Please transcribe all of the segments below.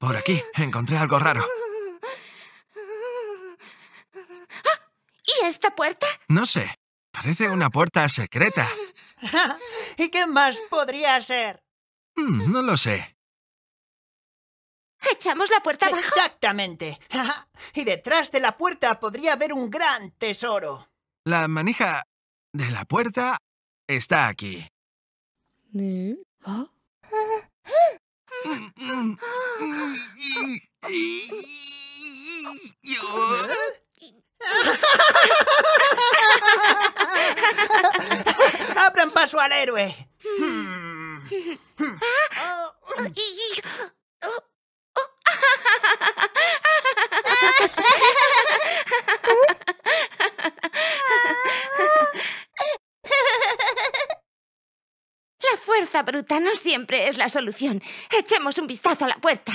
Por aquí encontré algo raro. ¿Y esta puerta? No sé. Parece una puerta secreta. ¿Y qué más podría ser? Hmm, no lo sé. ¿Echamos la puerta abajo? Exactamente. y detrás de la puerta podría haber un gran tesoro. La manija de la puerta está aquí. ¿Eh? ¿Ah? ¡Abran paso al héroe! La fuerza bruta no siempre es la solución. Echemos un vistazo a la puerta.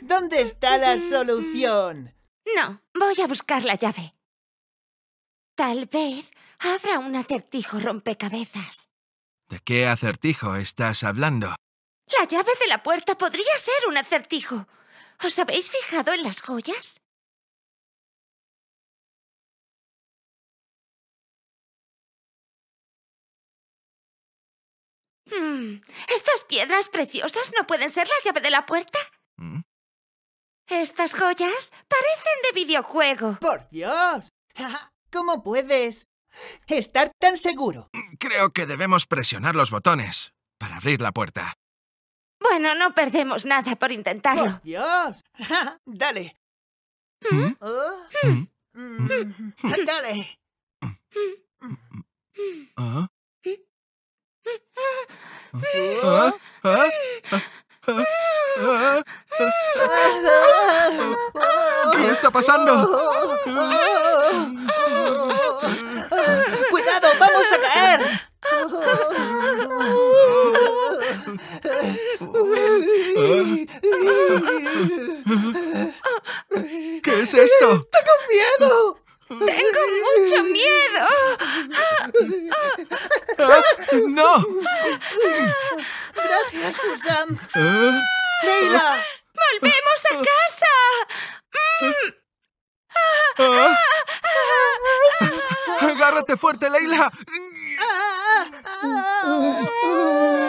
¿Dónde está la solución? No, voy a buscar la llave. Tal vez habrá un acertijo rompecabezas. ¿De qué acertijo estás hablando? La llave de la puerta podría ser un acertijo. ¿Os habéis fijado en las joyas? Hmm, estas piedras preciosas no pueden ser la llave de la puerta. Estas joyas parecen de videojuego. ¡Por Dios! ¿Cómo puedes estar tan seguro? Creo que debemos presionar los botones para abrir la puerta. Bueno, no perdemos nada por intentarlo. ¡Por Dios! ¡Dale! ¿Mm? ¿Mm? ¿Mm? ¡Dale! ¿Ah? ¿Ah? ¿Ah? ¿Qué está pasando? ¡Cuidado! ¡Vamos a caer! ¿Qué es esto? ¡Tengo miedo! ¡Tengo mucho miedo! Ah, ¡No! Gracias, Susan. Ah. ¡Leila! ¡Volvemos a casa! Ah. Mm. Ah. ¡Agárrate fuerte, Leila! Ah. Mm.